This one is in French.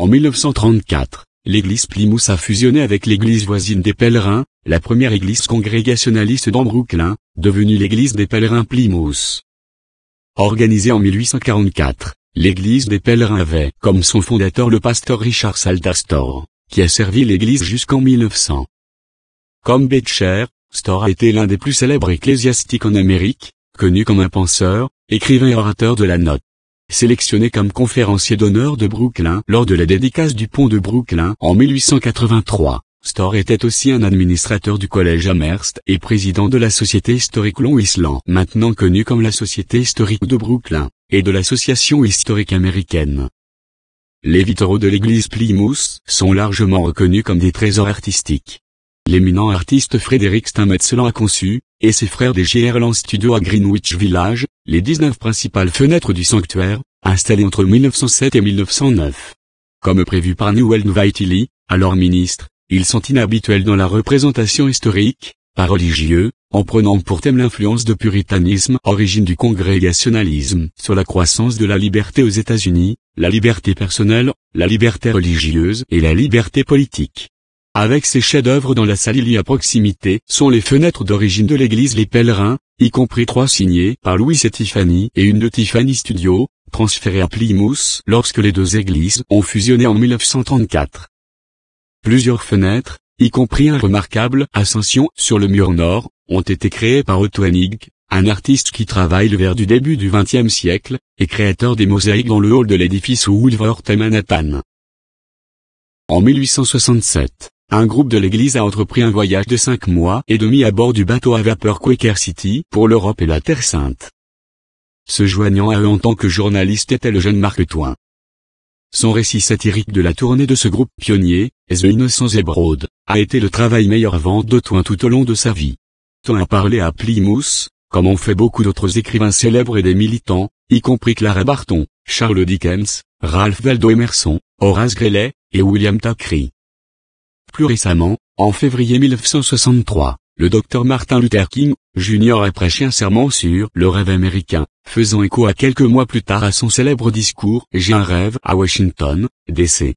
En 1934, l'église Plymouth a fusionné avec l'église voisine des pèlerins, la première église congrégationaliste dans devenue l'église des pèlerins Plymouth. Organisée en 1844, l'église des pèlerins avait comme son fondateur le pasteur Richard Saldastor, qui a servi l'église jusqu'en 1900. Comme Becher, Storr a été l'un des plus célèbres ecclésiastiques en Amérique, connu comme un penseur, écrivain et orateur de la note sélectionné comme conférencier d'honneur de Brooklyn lors de la dédicace du pont de Brooklyn en 1883. Storr était aussi un administrateur du collège Amherst et président de la Société historique Long Island, maintenant connue comme la Société historique de Brooklyn, et de l'Association historique américaine. Les vitraux de l'église Plymouth sont largement reconnus comme des trésors artistiques. L'éminent artiste Frédéric Steinmetz a conçu, et ses frères des gerland Studio à Greenwich Village, les 19 principales fenêtres du sanctuaire, installées entre 1907 et 1909. Comme prévu par Newell Vaitili, alors ministre, ils sont inhabituels dans la représentation historique, pas religieux, en prenant pour thème l'influence de puritanisme, origine du congrégationalisme, sur la croissance de la liberté aux États-Unis, la liberté personnelle, la liberté religieuse et la liberté politique. Avec ses chefs-d'œuvre dans la salle à proximité, sont les fenêtres d'origine de l'église Les Pèlerins, y compris trois signées par Louis et Tiffany et une de Tiffany Studio, transférées à Plymouth lorsque les deux églises ont fusionné en 1934. Plusieurs fenêtres, y compris un remarquable ascension sur le mur nord, ont été créées par Otto Hennig, un artiste qui travaille vers du début du XXe siècle, et créateur des mosaïques dans le hall de l'édifice Woolworth et Manhattan. En 1867, un groupe de l'église a entrepris un voyage de cinq mois et demi à bord du bateau à vapeur Quaker City pour l'Europe et la Terre Sainte. Se joignant à eux en tant que journaliste était le jeune Mark Twain. Son récit satirique de la tournée de ce groupe pionnier, The Innocents Abroad, a été le travail meilleur vente de Twain tout au long de sa vie. Twain a parlé à Plymouth, comme ont fait beaucoup d'autres écrivains célèbres et des militants, y compris Clara Barton, Charles Dickens, Ralph Waldo Emerson, Horace Greeley, et William Thackeray. Plus récemment, en février 1963, le docteur Martin Luther King, Jr. a prêché un serment sur le rêve américain, faisant écho à quelques mois plus tard à son célèbre discours J'ai un rêve à Washington, D.C.